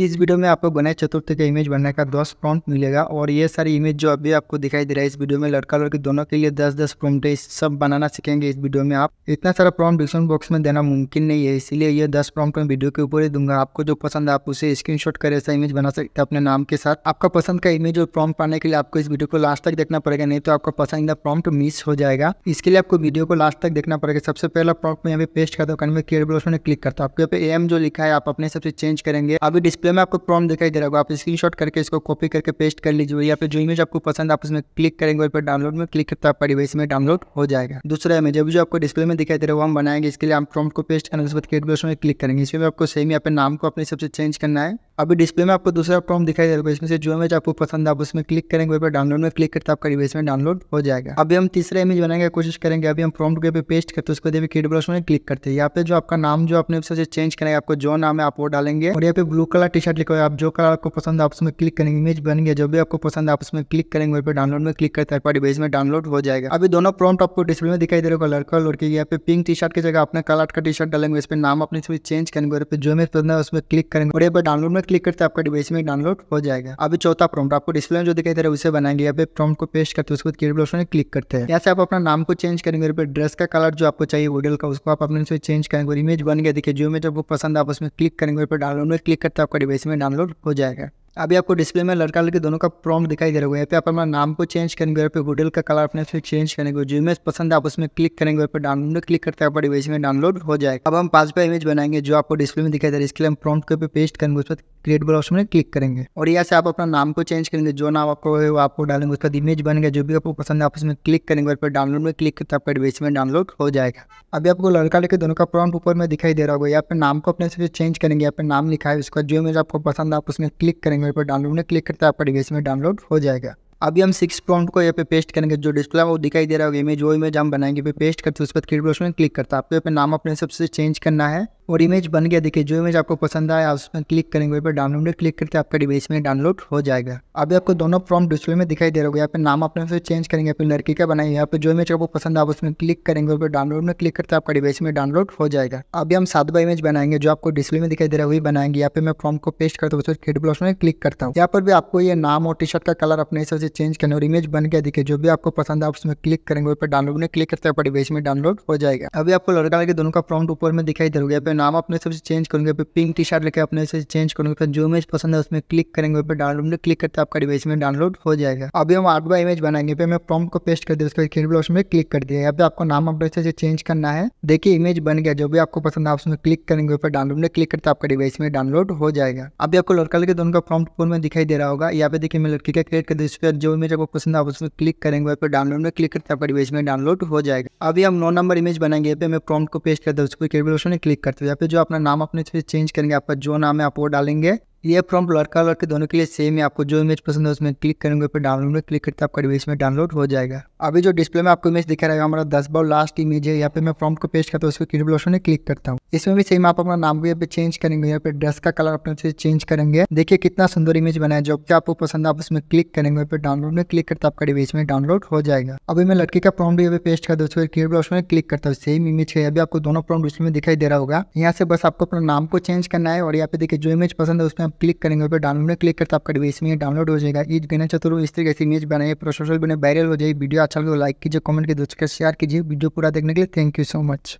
इस वीडियो में आपको गणेश बनाए चतुर्थ का इमेज बनने का दस प्रॉम्प्ट मिलेगा और ये सारी इमेज जो अभी आपको दिखाई दे रहा है इस वीडियो में लड़का लड़की दोनों के लिए दस दस प्रॉम्प्ट है सब बनाना सीखेंगे इस वीडियो में आप इतना सारा प्रॉम्प्ट डिस्क्रिप्शन बॉक्स में देना मुमकिन नहीं है इसलिए ये दस प्रॉम्प्ट मैं वीडियो के ऊपर ही दूंगा आपको जो पसंद आप उसे स्क्रीन शॉट कर ऐसा इमेज बना सकते हैं अपने नाम के साथ आपका पसंद का इमेज और प्रॉम्प्ट पाने के लिए आपको इस वीडियो को लास्ट तक देखना पड़ेगा नहीं तो आपका पसंदीदा प्रॉम्प्ट मिस हो जाएगा इसके लिए आपको वीडियो को लास्ट तक देखना पड़ेगा सबसे पहला प्रॉम्प्ट में यहाँ पे पेस्ट करता हूँ क्लिक करता हूँ आपके पे एम जो लिखा है आप अपने हिसाब से चेंज करेंगे अभी डिस्प्ले डिस्प्ले में आपको प्रॉम दिखाई दे रहा होगा आप शॉट करके इसको कॉपी करके पेस्ट कर लीजिए या फिर जो इमेज आपको पसंद आप उसमें क्लिक करेंगे और फिर डाउनलोड में क्लिक करता आपका में डाउनलोड हो जाएगा दूसरा इमेज अभी जो आपको डिस्प्ले में दिखाई दे रहा है वो हम बनाएंगे इसके लिए आप प्रॉम्प्ट को पेस्ट करने के बाद क्रिएट में क्लिक करेंगे इसमें आपको सेम यहाँ पर नाम को अपने सबसे चेंज करना है अभी डिस्प्ले में आपको दूसरा प्रॉम दिखाई देगा इसमें से जो इमेज आपको पसंद है आप उसमें क्लिक करेंगे डाउनलोड में क्लिक करते आपका डिवाइस में डाउनलोड हो जाएगा अभी हम तीसरा इमेज बनाने की कोशिश करेंगे अभी हम प्रॉम्प्ट के पे पेस्ट करते हैं उसके बाद क्रिएट ब्रश में क्लिक करते हैं यहाँ पे जो आपका नाम जो अपने उससे चेंज करेंगे आपको जो नाम है आप वो डालेंगे और यहाँ पे ब्लू कलर टी शर्ट लिखा है आप जो कलर आपको पसंद है आप उसमें क्लिक करेंगे इमेज बन गया जो भी आपको पसंद है आप उसमें क्लिक करेंगे डाउनलोड में क्लिक करते आपका डिवाइस में डाउनलोड हो जाएगा अभी दोनों प्रॉम्प्ट आपको डिस्प्ले में दिखाई दे रहा होगा लड़का लड़की यहाँ पे पिंक टी शर्ट की जगह अपने कलर का टी शर्ट डालेंगे इस पर नाम अपने चेंज करेंगे जो इमेज पसंद है उसमें क्लिक करेंगे और यहाँ पर डाउनलोड में क्लिक करते आपका डिवाइस में डाउनलोड हो जाएगा अभी चौथा प्रॉम्प्ट आपको डिस्प्ले में जो दिखाई दे रहा है उसे बनाएंगे या फिर प्रॉम्प्ट को पेस्ट करते हैं उसके बाद क्रिएट ऑप्शन में क्लिक करते हैं यहाँ से आप अपना नाम को चेंज करेंगे और ड्रेस का कलर जो आपको चाहिए वोडल का उसको आप अपने से चेंज करेंगे और इमेज बन गया देखिए जो इमेज आपको पसंद है आप उसमें क्लिक करेंगे और डाउनलोड में क्लिक करते आपका डिवाइस में डाउनलोड हो जाएगा अभी आपको डिस्प्ले में लड़का लड़की दोनों का प्रॉम दिखाई दे रहा होगा यहाँ पे आप अपना नाम को चेंज करेंगे और फिर होटल का कलर अपने उसमें चेंज करेंगे जो इमेज पसंद है आप उसमें क्लिक करेंगे और फिर डाउनलोड क्लिक करते हैं आपका डिवाइस में डाउनलोड हो जाएगा अब हम पाँच पे इमेज बनाएंगे जो आपको डिस्प्ले में दिखाई दे रहा है इसके लिए हम प्रॉम्प्ट को पे पेस्ट करेंगे उस पर क्रिएट वाला ऑप्शन में क्लिक करेंगे और यहाँ से आप अपना नाम को चेंज करेंगे जो नाम आपको आपको डालेंगे उस पर इमेज बनेंगे जो भी आपको पसंद है आप उसमें क्लिक करेंगे और डाउनलोड में क्लिक करते आपका डिवाइस में डाउनलोड हो जाएगा अभी आपको लड़का लड़के दोनों का प्रॉम्प्ट ऊपर में दिखाई दे रहा होगा यहाँ पे नाम को अपने से चेंज करेंगे यहाँ पे नाम लिखा है उसका जो इमेज आपको पसंद है आप उसमें क्लिक करेंगे मेरे पर डाउनलोड में क्लिक करता है आपका डिवाइस में डाउनलोड हो जाएगा अभी हम सिक्स प्रॉम्प्ट को यहाँ पे पेस्ट करेंगे जो डिस्प्ले है वो दिखाई दे रहा होगा इमेज वो इमेज हम बनाएंगे पे पेस्ट करते हैं उस पर क्रिएट में क्लिक करता है आपको यहाँ पे नाम अपने सबसे चेंज करना है और इमेज बन गया देखिए जो इमेज आपको पसंद आया आप उसमें क्लिक करेंगे वहीं पर डाउनलोड क्लिक करते आपका डिवाइस में डाउनलोड हो जाएगा अभी आपको दोनों फॉर्म डिस्प्ले में दिखाई दे रहा होगा यहाँ पे नाम अपने से चेंज करेंगे अपनी लड़की का बनाएंगे यहाँ पे जो इमेज आपको पसंद आप उसमें क्लिक करेंगे वहीं पर डाउनलोड में क्लिक करते आपका डिवाइस में डाउनलोड हो जाएगा अभी हम सात बाई इमेज बनाएंगे जो आपको डिस्प्ले में दिखाई दे रहा है वही बनाएंगे यहाँ पे मैं फॉर्म को पेस्ट करता हूँ उसको ब्लॉस में क्लिक करता हूँ यहाँ पर भी आपको ये नाम और टी शर्ट का कलर अपने हिसाब से चेंज करना और इमेज बन गया दिखे जो भी आपको पसंद है आप उसमें क्लिक करेंगे वहीं पर डाउनलोड में क्लिक करते आपका डिवाइस में डाउनलोड हो जाएगा अभी आपको लड़का लड़के दोनों का फॉर्म ऊपर में दिखाई दे रहा है नाम अपने सबसे चेंज करूँगे फिर पिंक टी शर्ट लेकर अपने से चेंज करूँगे फिर जो इमेज पसंद है उसमें क्लिक करेंगे फिर डाउनलोड क्लिक करते आपका डिवाइस में डाउनलोड हो जाएगा अभी हम आठ बार इमेज बनाएंगे फिर मैं प्रॉम्प्ट को पेस्ट कर दिया उसके बाद ब्लॉक में क्लिक कर दिया अभी आपको नाम अपने से चेंज करना है देखिए इमेज बन गया जो भी आपको पसंद है उसमें क्लिक करेंगे फिर डाउनलोड में क्लिक करते आपका डिवाइस में डाउनलोड हो जाएगा अभी आपको लड़का लड़के दोनों का प्रॉम्प्ट फोन में दिखाई दे रहा होगा यहाँ पे देखिए मैं लड़की का क्रिएट कर दिया जो इमेज आपको पसंद है उसमें क्लिक करेंगे फिर डाउनलोड में क्लिक करते आपका डिवाइस में डाउनलोड हो जाएगा अभी हम नौ नंबर इमेज बनाएंगे पे मैं प्रॉम्प्ट को पेस्ट कर दिया उसको केबल में क्लिक करते तो या फिर जो अपना नाम अपने चेंज करेंगे आपका जो नाम है आप वो डालेंगे ये प्रॉम्प्ट लड़का लड़के दोनों के लिए सेम है आपको जो इमेज पसंद है उसमें क्लिक करेंगे फिर डाउनलोड में क्लिक करते आपका डिवाइस में डाउनलोड हो जाएगा अभी जो डिस्प्ले में आपको इमेज दिखा है हमारा दस बार लास्ट इमेज है यहाँ पे मैं फ्रॉम को पेस्ट करता हूँ उसको ऑप्शन में क्लिक करता हूँ इसमें भी सेम आप अपना नाम भी यहाँ पे चेंज करेंगे यहाँ पे ड्रेस का कलर अपने से चेंज करेंगे देखिए कितना सुंदर इमेज है जो क्या आपको पसंद है आप उसमें क्लिक करेंगे फिर डाउनलोड में क्लिक करते आपका डिवाइस में डाउनलोड हो जाएगा अभी मैं लड़की का भी यहाँ पे पेस्ट करता हूँ उसको ऑप्शन में क्लिक करता हूँ सेम इमेज है अभी आपको दोनों डिस्प्ले में दिखाई दे रहा होगा यहाँ से बस आपको अपना नाम को चेंज करना है और यहाँ पे देखिए जो इमेज पसंद है उसमें क्लिक करेंगे उस पर डाउनलोड में क्लिक करते आपका डिवाइस में डाउनलोड हो जाएगा ये गणेश चतुर्थ इस तरीके से इमेज बनाइए प्रोसोशल बने वायरल हो जाए वीडियो अच्छा लगे लाइक तो कीजिए कमेंट कीजिए उसका शेयर कीजिए वीडियो पूरा देखने के लिए थैंक यू सो मच